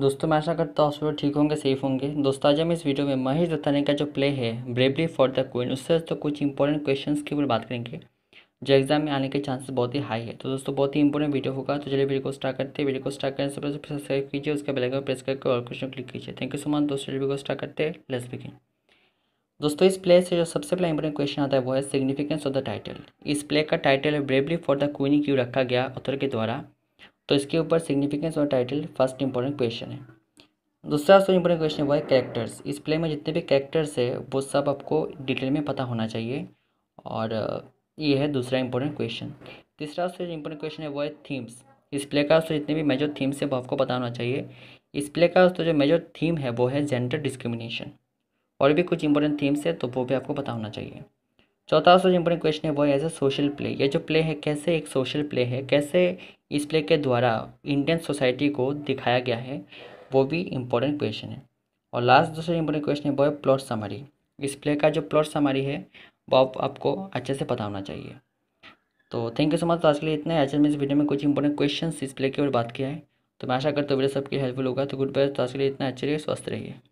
दोस्तों मैं आशा करता हूँ सभी ठीक होंगे सेफ होंगे दोस्तों आज हम इस वीडियो में महेश दत्तानी का जो प्ले है ब्रेवली फॉर द क्वीन उससे तो कुछ इंपॉर्टेंट क्वेश्चंस की ऊपर बात करेंगे जो एग्जाम में आने के चांसेस बहुत ही हाई है तो दोस्तों बहुत ही इंपॉर्टेंट वीडियो होगा तो चलिए वीडियो को स्टार्ट करते हैं वीडियो को स्टार्ट करने से पहले सब्सक्राइब कीजिए उसके बेल आइकन प्रेस करके और क्वेश्चन क्लिक कीजिए थैंक यू सो मच दोस्तों वीडियो को स्टार्ट करते हैं लेट्स बिगिन दोस्तों इस प्ले से जो सबसे पहला इंपॉर्टेंट क्वेश्चन आता है वो है सिग्निफिकेंस ऑफ द टाइटल इस प्ले का टाइटल है ब्रेवली फॉर द क्वीन क्यों रखा गया ऑथर के द्वारा तो इसके ऊपर सिग्निफिकेंस और टाइटल फर्स्ट इंपॉर्टेंट क्वेश्चन है दूसरा सबसे इंपॉर्टेंट क्वेश्चन हुआ है कैरेक्टर्स इस प्ले में जितने भी कैरेक्टर्स है वो सब आपको डिटेल में पता होना चाहिए और ये है दूसरा इंपॉर्टेंट क्वेश्चन तीसरा सबसे इंपॉर्टेंट क्वेश्चन है वो है थीम्स इस प्ले का तो जितने भी मेजर थीम्स है वो आपको पता होना चाहिए इस प्ले का तो जो मेजर थीम है वो है जेंडर डिस्क्रिमिनेशन और भी कुछ इंपॉर्टेंट थीम्स है तो वो भी आपको पता होना चाहिए चौथा सबसे इम्पोर्टेंट क्वेश्चन है वो एज ए सोशल प्ले ये जो प्ले है कैसे एक सोशल प्ले है कैसे इस प्ले के द्वारा इंडियन सोसाइटी को दिखाया गया है वो भी इम्पोर्टेंट क्वेश्चन है और लास्ट दूसरा इम्पोर्टेंट क्वेश्चन है वो है प्लॉट समारी इस प्ले का जो प्लॉट समारी है वो आप, आपको अच्छे से पता होना चाहिए तो थैंक यू सो मच तो आज के लिए इतना है आज मैं इस वीडियो में कुछ इंपॉर्टेंट क्वेश्चन इस प्ले की ओर बात किया है तो मैं आशा करता हूँ वीडियो सबके हेल्पफुल होगा तो गुड बाय तो आज के लिए इतना अच्छे रहिए स्वस्थ रहिए